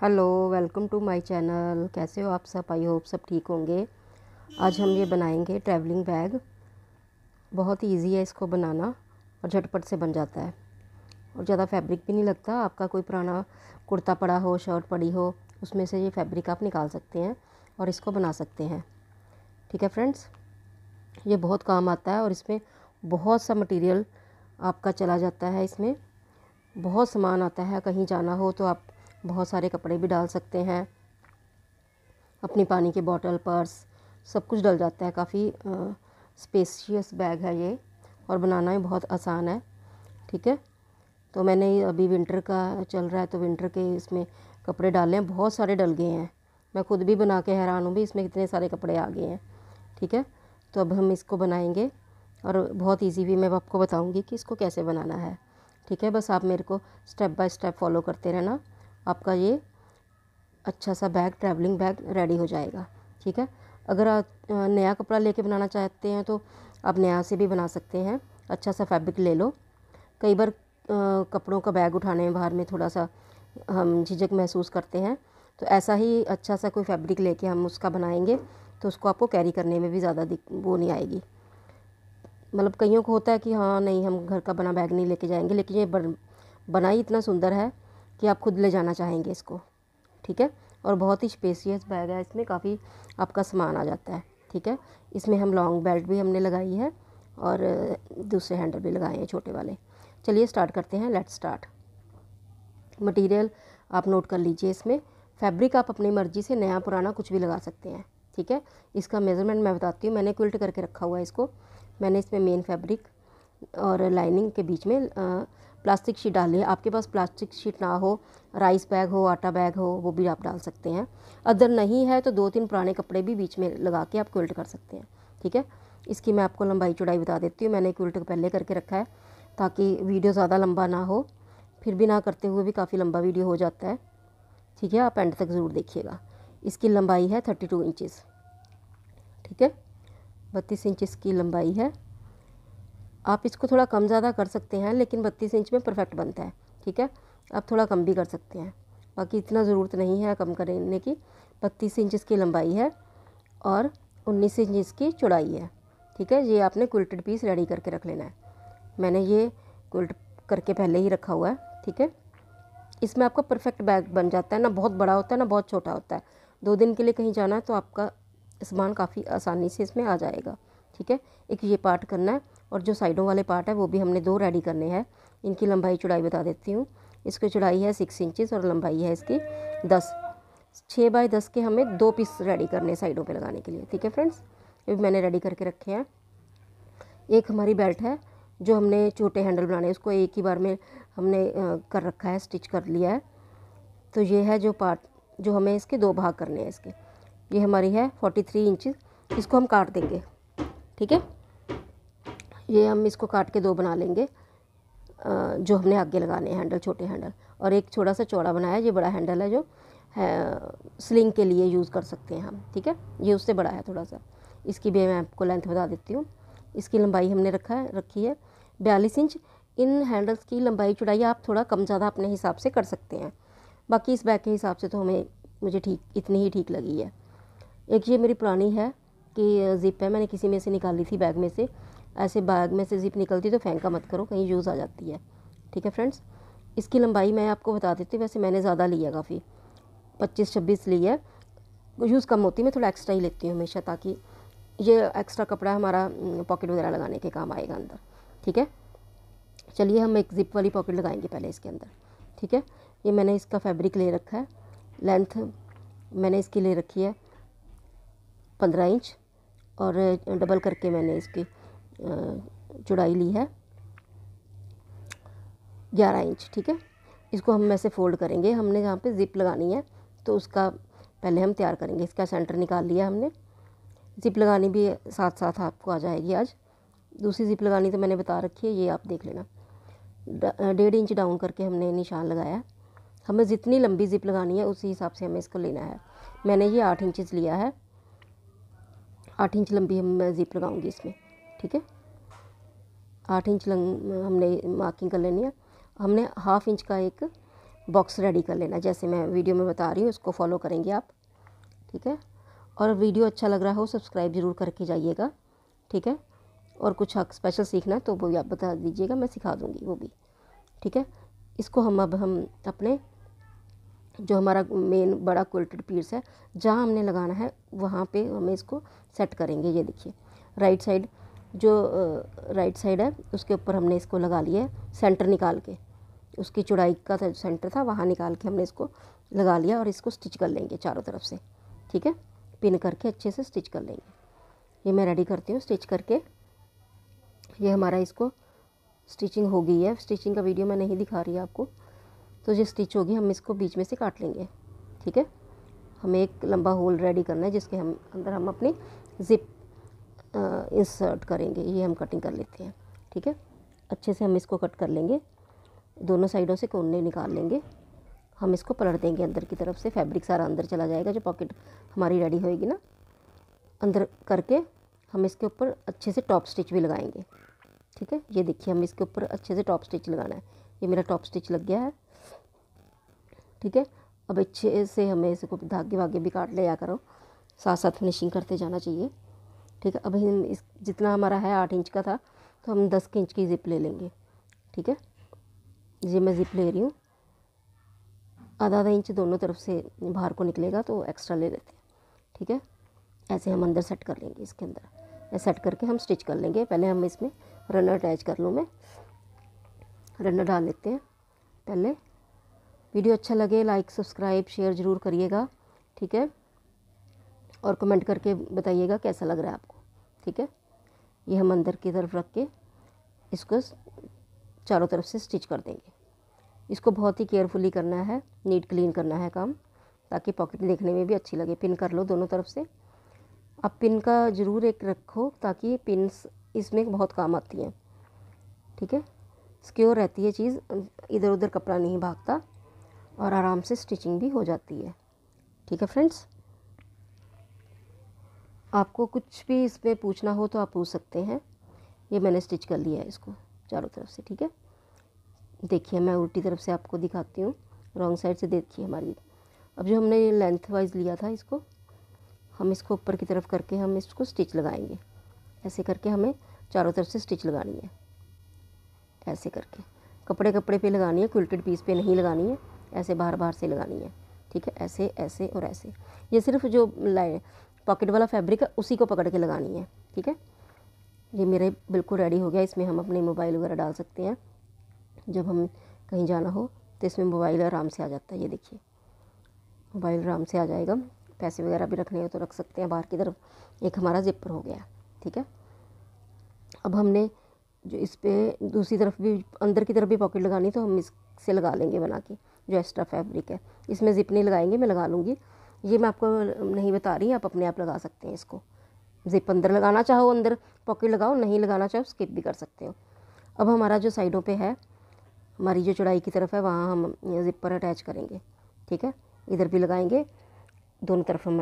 hello welcome to my channel कैसे हो आप सब आई होप सब ठीक होंगे आज हम ये बनाएंगे ट्रैवलिंग बैग बहुत इजी ईजी है इसको बनाना और झटपट से बन जाता है और ज़्यादा फैब्रिक भी नहीं लगता आपका कोई पुराना कुर्ता पड़ा हो शर्ट पड़ी हो उसमें से ये फैब्रिक आप निकाल सकते हैं और इसको बना सकते हैं ठीक है फ्रेंड्स ये बहुत काम आता है और इसमें बहुत सा मटीरियल आपका चला जाता है इसमें बहुत सामान आता है कहीं जाना हो तो आप बहुत सारे कपड़े भी डाल सकते हैं अपनी पानी के बॉटल पर्स सब कुछ डल जाता है काफ़ी स्पेसियस बैग है ये और बनाना भी बहुत आसान है ठीक है तो मैंने अभी विंटर का चल रहा है तो विंटर के इसमें कपड़े डाले हैं बहुत सारे डल गए हैं मैं खुद भी बना के हैरान हूँ भी इसमें कितने सारे कपड़े आ गए हैं ठीक है तो अब हम इसको बनाएंगे और बहुत इजी भी मैं आपको बताऊंगी कि इसको कैसे बनाना है ठीक है बस आप मेरे को स्टेप बाय स्टेप फॉलो करते रहना आपका ये अच्छा सा बैग ट्रैवलिंग बैग रेडी हो जाएगा ठीक है अगर आप नया कपड़ा लेके बनाना चाहते हैं तो आप नया से भी बना सकते हैं अच्छा सा फैब्रिक ले लो कई बार कपड़ों का बैग उठाने में बाहर में थोड़ा सा हम झिझक महसूस करते हैं तो ऐसा ही अच्छा सा कोई फैब्रिक लेके हम उसका बनाएंगे तो उसको आपको कैरी करने में भी ज़्यादा वो नहीं आएगी मतलब कईयों को होता है कि हाँ नहीं हम घर का बना बैग नहीं लेके जाएंगे लेकिन ये बन, बना ही इतना सुंदर है कि आप खुद ले जाना चाहेंगे इसको ठीक है और बहुत ही स्पेसियस बैग है इसमें काफ़ी आपका सामान आ जाता है ठीक है इसमें हम लॉन्ग बेल्ट भी हमने लगाई है और दूसरे हैंडल भी लगाए हैं छोटे वाले चलिए स्टार्ट करते हैं लेट स्टार्ट मटेरियल आप नोट कर लीजिए इसमें फैब्रिक आप अपनी मर्ज़ी से नया पुराना कुछ भी लगा सकते हैं ठीक है इसका मेज़रमेंट मैं बताती हूँ मैंने क्विल्ट करके रखा हुआ है इसको मैंने इसमें मेन फैब्रिक और लाइनिंग के बीच में प्लास्टिक शीट डाल लें आपके पास प्लास्टिक शीट ना हो राइस बैग हो आटा बैग हो वो भी आप डाल सकते हैं अदर नहीं है तो दो तीन पुराने कपड़े भी बीच में लगा के आप क्विल्ट कर सकते हैं ठीक है इसकी मैं आपको लंबाई चौड़ाई बता देती हूँ मैंने क्विल्ट पहले करके रखा है ताकि वीडियो ज़्यादा लंबा ना हो फिर भी ना करते हुए भी काफ़ी लंबा वीडियो हो जाता है ठीक है आप एंड तक ज़रूर देखिएगा इसकी लंबाई है थर्टी टू इंचज़ ठीक है बत्तीस इंचज़ की लंबाई है आप इसको थोड़ा कम ज़्यादा कर सकते हैं लेकिन बत्तीस इंच में परफेक्ट बनता है ठीक है आप थोड़ा कम भी कर सकते हैं बाकी इतना ज़रूरत नहीं है कम करने की बत्तीस इंच इसकी लंबाई है और उन्नीस इंच इसकी चौड़ाई है ठीक है ये आपने क्विल्टेड पीस रेडी करके रख लेना है मैंने ये क्विल्ट करके पहले ही रखा हुआ है ठीक है इसमें आपका परफेक्ट बैग बन जाता है ना बहुत बड़ा होता है ना बहुत छोटा होता है दो दिन के लिए कहीं जाना है तो आपका सामान काफ़ी आसानी से इसमें आ जाएगा ठीक है एक ये पार्ट करना है और जो साइडों वाले पार्ट है वो भी हमने दो रेडी करने हैं इनकी लंबाई चौड़ाई बता देती हूँ इसकी चौड़ाई है सिक्स इंचज़ और लंबाई है इसकी दस छः बाय दस के हमें दो पीस रेडी करने साइडों पे लगाने के लिए ठीक है फ्रेंड्स ये भी मैंने रेडी करके रखे हैं एक हमारी बेल्ट है जो हमने छोटे हैंडल बनाने उसको एक ही बार में हमने कर रखा है स्टिच कर लिया है तो ये है जो पार्ट जो हमें इसके दो भाग करने हैं इसके ये हमारी है फोर्टी थ्री इंचज़ इसको हम काट देंगे ठीक है ये हम इसको काट के दो बना लेंगे जो हमने आगे लगाने हैं हैंडल छोटे हैंडल और एक छोटा सा चौड़ा बनाया ये बड़ा हैंडल है जो है स्लिंग के लिए यूज़ कर सकते हैं हम ठीक है ये उससे बड़ा है थोड़ा सा इसकी भी मैं आपको लेंथ बता देती हूँ इसकी लंबाई हमने रखा है रखी है बयालीस इंच इन हैंडल्स की लंबाई चौड़ाई आप थोड़ा कम ज़्यादा अपने हिसाब से कर सकते हैं बाकी इस बैग के हिसाब से तो हमें मुझे ठीक इतनी ही ठीक लगी है एक ये मेरी पुरानी है कि ज़िप है मैंने किसी में से निकाली थी बैग में से ऐसे बैग में से ज़िप निकलती तो फेंका मत करो कहीं यूज़ आ जाती है ठीक है फ्रेंड्स इसकी लंबाई मैं आपको बता देती हूँ वैसे मैंने ज़्यादा लिया काफ़ी पच्चीस छब्बीस ली है यूज़ कम होती है मैं थोड़ा एक्स्ट्रा ही लेती हूँ हमेशा ताकि ये एक्स्ट्रा कपड़ा हमारा पॉकेट हम्म, वगैरह लगाने के काम आएगा अंदर ठीक है चलिए हम एक ज़िप वाली पॉकेट लगाएंगे पहले इसके अंदर ठीक है ये मैंने इसका फैब्रिक ले रखा है लेंथ मैंने इसकी ले रखी है पंद्रह इंच और डबल करके मैंने इसकी चौड़ाई ली है ग्यारह इंच ठीक है इसको हम ऐसे फोल्ड करेंगे हमने यहाँ पे ज़िप लगानी है तो उसका पहले हम तैयार करेंगे इसका सेंटर निकाल लिया हमने ज़िप लगानी भी साथ साथ आपको आ जाएगी आज दूसरी ज़िप लगानी तो मैंने बता रखी है ये आप देख लेना डेढ़ इंच डाउन करके हमने निशान लगाया हमें जितनी लंबी ज़िप लगानी है उसी हिसाब से हमें इसको लेना है मैंने ये आठ इंचज़ लिया है आठ इंच लंबी हम मैं ज़िप लगाऊंगी इसमें ठीक है आठ इंच लंग हमने मार्किंग कर लेनी है हमने हाफ इंच का एक बॉक्स रेडी कर लेना जैसे मैं वीडियो में बता रही हूँ उसको फॉलो करेंगे आप ठीक है और वीडियो अच्छा लग रहा हो सब्सक्राइब ज़रूर करके जाइएगा ठीक है और कुछ स्पेशल सीखना है तो वो भी आप बता दीजिएगा मैं सिखा दूँगी वो भी ठीक है इसको हम अब हम अपने जो हमारा मेन बड़ा क्वल्टेड पीस है जहाँ हमने लगाना है वहाँ पर हमें इसको सेट करेंगे ये देखिए राइट साइड जो राइट साइड है उसके ऊपर हमने इसको लगा लिया सेंटर निकाल के उसकी चौड़ाई का सेंटर था वहाँ निकाल के हमने इसको लगा लिया और इसको स्टिच कर लेंगे चारों तरफ से ठीक है पिन करके अच्छे से स्टिच कर लेंगे ये मैं रेडी करती हूँ स्टिच करके ये हमारा इसको स्टिचिंग हो गई है स्टिचिंग का वीडियो मैं नहीं दिखा रही आपको तो जो स्टिच होगी हम इसको बीच में से काट लेंगे ठीक है हमें एक लंबा होल रेडी करना है जिसके हम अंदर हम अपनी ज़िप इंसर्ट करेंगे ये हम कटिंग कर लेते हैं ठीक है अच्छे से हम इसको कट कर लेंगे दोनों साइडों से कोने निकाल लेंगे हम इसको पलट देंगे अंदर की तरफ से फैब्रिक सारा अंदर चला जाएगा जो पॉकेट हमारी रेडी होएगी ना अंदर करके हम इसके ऊपर अच्छे से टॉप स्टिच भी लगाएंगे ठीक है ये देखिए हम इसके ऊपर अच्छे से टॉप स्टिच लगाना है ये मेरा टॉप स्टिच लग गया है ठीक है अब अच्छे से हमें इसको धागे वागे भी काट ले या करो साथ साथ फिनिशिंग करते जाना चाहिए ठीक है अभी हम इस जितना हमारा है आठ इंच का था तो हम दस इंच की ज़िप ले लेंगे ठीक है ये मैं ज़िप ले रही हूँ आधा आधा इंच दोनों तरफ से बाहर को निकलेगा तो एक्स्ट्रा ले लेते हैं ठीक है ऐसे हम अंदर सेट कर लेंगे इसके अंदर सेट करके हम स्टिच कर लेंगे पहले हम इसमें रनर अटैच कर लूँ मैं रनर डाल लेते हैं पहले वीडियो अच्छा लगे लाइक सब्सक्राइब शेयर ज़रूर करिएगा ठीक है और कमेंट करके बताइएगा कैसा लग रहा है आपको ठीक है ये हम अंदर की तरफ रख के इसको चारों तरफ से स्टिच कर देंगे इसको बहुत ही केयरफुली करना है नीट क्लीन करना है काम ताकि पॉकेट देखने में भी अच्छी लगे पिन कर लो दोनों तरफ से अब पिन का ज़रूर एक रखो ताकि पिन इसमें बहुत काम आती हैं ठीक है सिक्योर रहती है चीज़ इधर उधर कपड़ा नहीं भागता और आराम से स्टिचिंग भी हो जाती है ठीक है फ्रेंड्स आपको कुछ भी इस पर पूछना हो तो आप पूछ सकते हैं ये मैंने स्टिच कर लिया है इसको चारों तरफ से ठीक है देखिए मैं उल्टी तरफ से आपको दिखाती हूँ रॉन्ग साइड से देखिए हमारी अब जो हमने लेंथ वाइज लिया था इसको हम इसको ऊपर की तरफ करके हम इसको स्टिच लगाएंगे ऐसे करके हमें चारों तरफ से स्टिच लगानी है ऐसे करके कपड़े कपड़े पे लगानी है क्विल्टेड पीस पे नहीं लगानी है ऐसे बाहर बाहर से लगानी है ठीक है ऐसे ऐसे और ऐसे ये सिर्फ जो लाइन पॉकेट वाला फैब्रिक है उसी को पकड़ के लगानी है ठीक है ये मेरे बिल्कुल रेडी हो गया इसमें हम अपने मोबाइल वगैरह डाल सकते हैं जब हम कहीं जाना हो तो इसमें मोबाइल आराम से आ जाता है ये देखिए मोबाइल आराम से आ जाएगा पैसे वगैरह भी रखने हो तो रख सकते हैं बाहर की तरफ एक हमारा जिपर हो गया ठीक है अब हमने जो इस पर दूसरी तरफ भी अंदर की तरफ भी पॉकेट लगानी तो हम इससे लगा लेंगे बना के जो एक्स्ट्रा फैब्रिक है इसमें ज़िप नहीं लगाएंगे मैं लगा लूँगी ये मैं आपको नहीं बता रही आप अपने आप लगा सकते हैं इसको जिप अंदर लगाना चाहो अंदर पॉकेट लगाओ नहीं लगाना चाहो स्किप भी कर सकते हो अब हमारा जो साइडों पे है हमारी जो चौड़ाई की तरफ है वहाँ हम जिप अटैच करेंगे ठीक है इधर भी लगाएंगे दोनों तरफ हम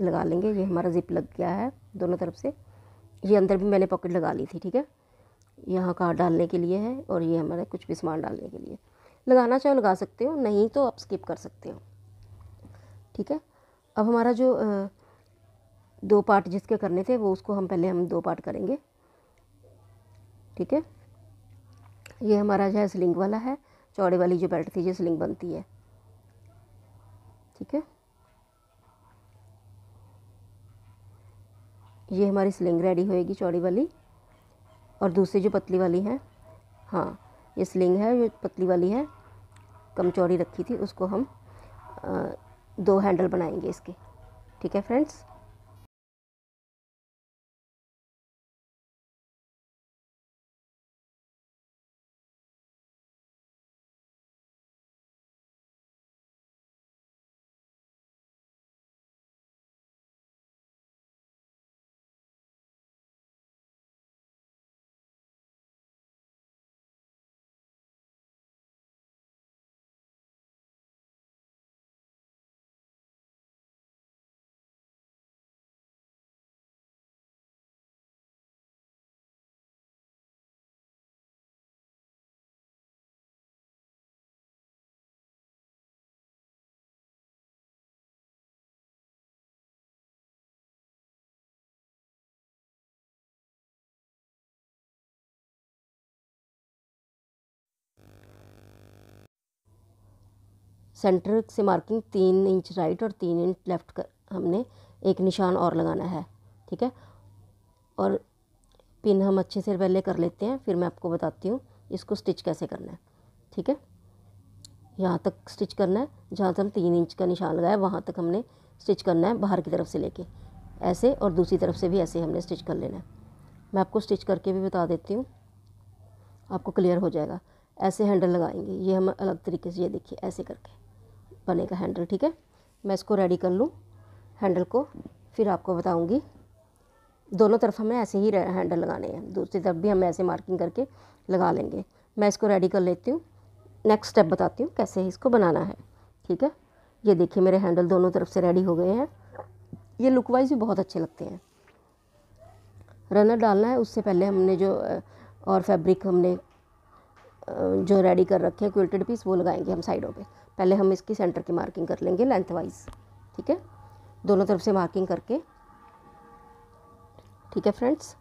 लगा लेंगे ये हमारा जिप लग गया है दोनों तरफ से ये अंदर भी मैंने पॉकेट लगा ली थी ठीक है यहाँ कार डालने के लिए है और ये हमारा कुछ भी सामान डालने के लिए लगाना चाहो लगा सकते हो नहीं तो आप स्किप कर सकते हो ठीक है अब हमारा जो दो पार्ट जिसके करने थे वो उसको हम पहले हम दो पार्ट करेंगे ठीक है ये हमारा जो है स्लिंग वाला है चौड़े वाली जो बेल्ट थी जो स्लिंग बनती है ठीक है ये हमारी स्लिंग रेडी होएगी चौड़ी वाली और दूसरी जो पतली वाली है हाँ ये स्लिंग है जो पतली वाली है कम चौड़ी रखी थी उसको हम आ, दो हैंडल बनाएंगे इसके ठीक है फ्रेंड्स सेंटर से मार्किंग तीन इंच राइट और तीन इंच लेफ़्ट कर हमने एक निशान और लगाना है ठीक है और पिन हम अच्छे से पहले कर लेते हैं फिर मैं आपको बताती हूँ इसको स्टिच कैसे करना है ठीक है यहाँ तक स्टिच करना है जहाँ से हम तीन इंच का निशान लगाया वहाँ तक हमने स्टिच करना है बाहर की तरफ से लेके ऐसे और दूसरी तरफ से भी ऐसे हमने स्टिच कर लेना है मैं आपको स्टिच करके भी बता देती हूँ आपको क्लियर हो जाएगा ऐसे हैंडल लगाएंगे ये हम अलग तरीके से ये देखिए ऐसे करके बनेगा हैंडल ठीक है मैं इसको रेडी कर लूँ हैंडल को फिर आपको बताऊँगी दोनों तरफ हमें ऐसे ही हैंडल लगाने हैं दूसरी तरफ भी हम ऐसे मार्किंग करके लगा लेंगे मैं इसको रेडी कर लेती हूँ नेक्स्ट स्टेप बताती हूँ कैसे इसको बनाना है ठीक है ये देखिए मेरे हैंडल दोनों तरफ से रेडी हो गए हैं ये लुक वाइज भी बहुत अच्छे लगते हैं रनर डालना है उससे पहले हमने जो और फैब्रिक हमने जो रेडी कर रखे हैं क्विल्टेड पीस वो लगाएंगे हम साइडों पर पहले हम इसकी सेंटर की मार्किंग कर लेंगे लेंथ वाइज ठीक है दोनों तरफ से मार्किंग करके ठीक है फ्रेंड्स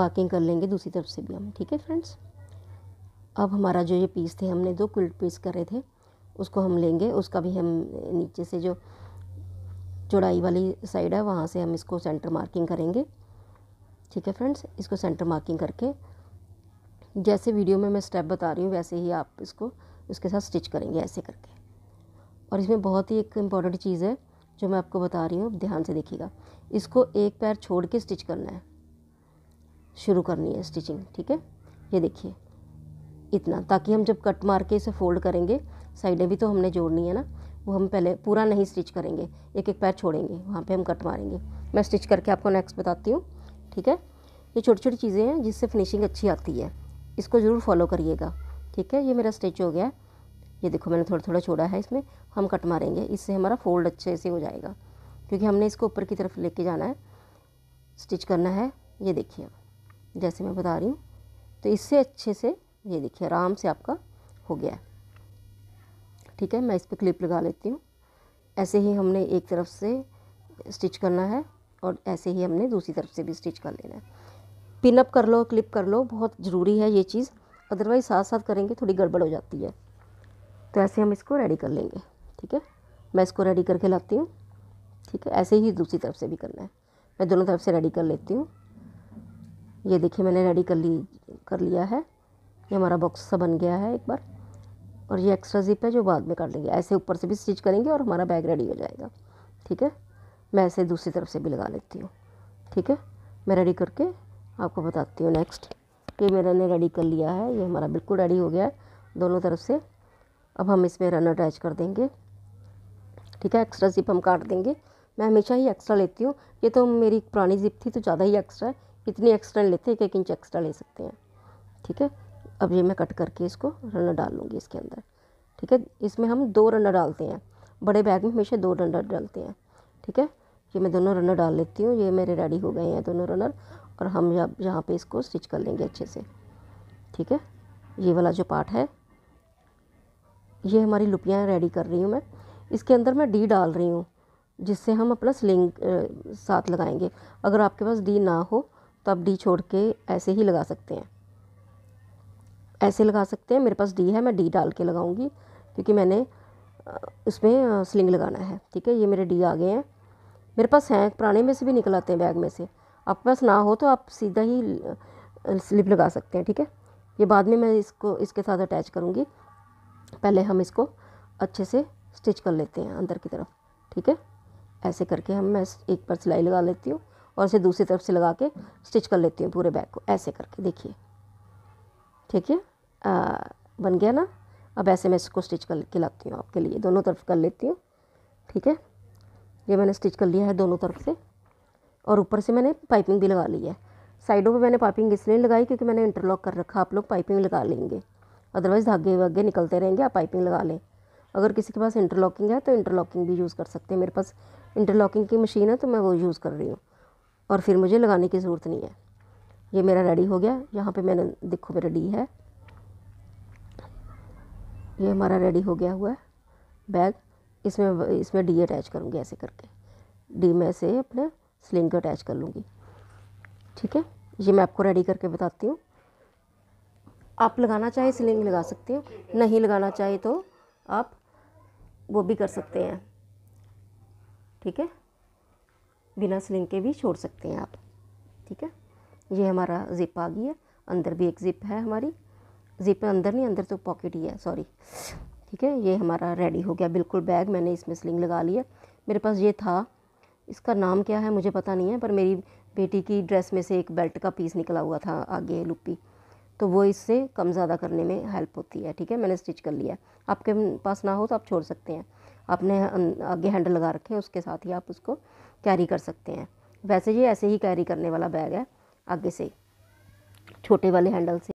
मार्किंग कर लेंगे दूसरी तरफ से भी हम ठीक है फ्रेंड्स अब हमारा जो ये पीस थे हमने दो क्विल्ट पीस करे थे उसको हम लेंगे उसका भी हम नीचे से जो चौड़ाई वाली साइड है वहाँ से हम इसको सेंटर मार्किंग करेंगे ठीक है फ्रेंड्स इसको सेंटर मार्किंग करके जैसे वीडियो में मैं स्टेप बता रही हूँ वैसे ही आप इसको उसके साथ स्टिच करेंगे ऐसे करके और इसमें बहुत ही एक इम्पॉर्टेंट चीज़ है जो मैं आपको बता रही हूँ ध्यान से देखिएगा इसको एक पैर छोड़ के स्टिच करना है शुरू करनी है स्टिचिंग ठीक है ये देखिए इतना ताकि हम जब कट मार के इसे फोल्ड करेंगे साइडें भी तो हमने जोड़नी है ना वो हम पहले पूरा नहीं स्टिच करेंगे एक एक पैर छोड़ेंगे वहाँ पे हम कट मारेंगे मैं स्टिच करके आपको नेक्स्ट बताती हूँ ठीक है ये छोटी छोटी चीज़ें हैं जिससे फिनिशिंग अच्छी आती है इसको ज़रूर फॉलो करिएगा ठीक है ये मेरा स्टिच हो गया है ये देखो मैंने थोड़ा थोड़ा छोड़ा है इसमें हम कट मारेंगे इससे हमारा फोल्ड अच्छे से हो जाएगा क्योंकि हमने इसको ऊपर की तरफ लेके जाना है स्टिच करना है ये देखिए जैसे मैं बता रही हूँ तो इससे अच्छे से ये देखिए आराम से आपका हो गया ठीक है मैं इस पर क्लिप लगा लेती हूँ ऐसे ही हमने एक तरफ से स्टिच करना है और ऐसे ही हमने दूसरी तरफ से भी स्टिच कर लेना है पिनअप कर लो क्लिप कर लो बहुत ज़रूरी है ये चीज़ अदरवाइज़ साथ साथ करेंगे थोड़ी गड़बड़ हो जाती है तो ऐसे हम इसको रेडी कर लेंगे ठीक है मैं इसको रेडी करके लाती हूँ ठीक है ऐसे ही दूसरी तरफ से भी करना है मैं दोनों तरफ से रेडी कर लेती हूँ ये देखिए मैंने रेडी कर ली कर लिया है ये हमारा बॉक्स सा बन गया है एक बार और ये एक्स्ट्रा जिप है जो बाद में काट लेंगे ऐसे ऊपर से भी स्टिच करेंगे और हमारा बैग रेडी हो जाएगा ठीक है मैं ऐसे दूसरी तरफ से भी लगा लेती हूँ ठीक है मैं रेडी करके आपको बताती हूँ नेक्स्ट ये मैंने रेडी कर लिया है ये हमारा बिल्कुल रेडी हो गया है दोनों तरफ से अब हम इसमें रन अटैच कर देंगे ठीक है एक्स्ट्रा ज़िप हम काट देंगे मैं हमेशा ही एक्स्ट्रा लेती हूँ ये तो मेरी पुरानी ज़िप थी तो ज़्यादा ही एक्स्ट्रा है इतनी एक्स्ट्रा लेते हैं एक इंच एक्स्ट्रा ले सकते हैं ठीक है अब ये मैं कट करके इसको रनर डाल लूँगी इसके अंदर ठीक है इसमें हम दो रनर डालते हैं बड़े बैग में हमेशा दो रनर डालते हैं ठीक है ये मैं दोनों रनर डाल लेती हूँ ये मेरे रेडी हो गए हैं दोनों रनर और हम यहाँ यहाँ पे इसको स्टिच कर लेंगे अच्छे से ठीक है ये वाला जो पार्ट है ये हमारी लुपियाँ रेडी कर रही हूँ मैं इसके अंदर मैं डी डाल रही हूँ जिससे हम अपना स्लिंग साथ लगाएंगे अगर आपके पास डी ना हो तो आप डी छोड़ के ऐसे ही लगा सकते हैं ऐसे लगा सकते हैं मेरे पास डी है मैं डी डाल के लगाऊंगी क्योंकि मैंने उसमें स्लिंग लगाना है ठीक है ये मेरे डी आ गए हैं मेरे पास हैं पुराने में से भी निकल आते हैं बैग में से आपके पास ना हो तो आप सीधा ही स्लिप लगा सकते हैं ठीक है ये बाद में मैं इसको इसके साथ अटैच करूँगी पहले हम इसको अच्छे से स्टिच कर लेते हैं अंदर की तरफ ठीक है ऐसे करके हम मैं एक पर सिलाई लगा लेती हूँ और इसे दूसरी तरफ से लगा के स्टिच कर लेती हूँ पूरे बैग को ऐसे करके देखिए ठीक है बन गया ना अब ऐसे मैं इसको स्टिच कर के लाती हूँ आपके लिए दोनों तरफ कर लेती हूँ ठीक है ये मैंने स्टिच कर लिया है दोनों तरफ से और ऊपर से मैंने पाइपिंग भी लगा ली है साइडों पे मैंने पाइपिंग इसलिए लगाई क्योंकि मैंने इंटरलॉक कर रखा आप लोग पाइपिंग लगा लेंगे अदरवाइज़ धागे वागे निकलते रहेंगे आप पाइपिंग लगा लें अगर किसी के पास इंटरलॉकिंग है तो इंटरलॉकिंग भी यूज़ कर सकते हैं मेरे पास इंटरलॉकिंग की मशीन है तो मैं वो यूज़ कर रही हूँ और फिर मुझे लगाने की ज़रूरत नहीं है ये मेरा रेडी हो गया यहाँ पे मैंने देखो मेरा डी है ये हमारा रेडी हो गया हुआ है बैग इसमें इसमें डी अटैच करूँगी ऐसे करके डी में से अपने स्लिंग अटैच कर लूँगी ठीक है ये मैं आपको रेडी करके बताती हूँ आप लगाना चाहे सिलिंग लगा सकते हो नहीं लगाना चाहे तो आप वो भी कर सकते हैं ठीक है बिना सिलिंग के भी छोड़ सकते हैं आप ठीक है ये हमारा ज़िप आ गई है अंदर भी एक ज़िप है हमारी ज़िप अंदर नहीं अंदर तो पॉकेट ही है सॉरी ठीक है ये हमारा रेडी हो गया बिल्कुल बैग मैंने इसमें स्लिंग लगा लिया मेरे पास ये था इसका नाम क्या है मुझे पता नहीं है पर मेरी बेटी की ड्रेस में से एक बेल्ट का पीस निकला हुआ था आगे लुपी तो वो इससे कम ज़्यादा करने में हेल्प होती है ठीक है मैंने स्टिच कर लिया आपके पास ना हो तो आप छोड़ सकते हैं आपने आगे हैंडल लगा रखे हैं उसके साथ ही आप उसको कैरी कर सकते हैं वैसे ये ऐसे ही कैरी करने वाला बैग है आगे से छोटे वाले हैंडल से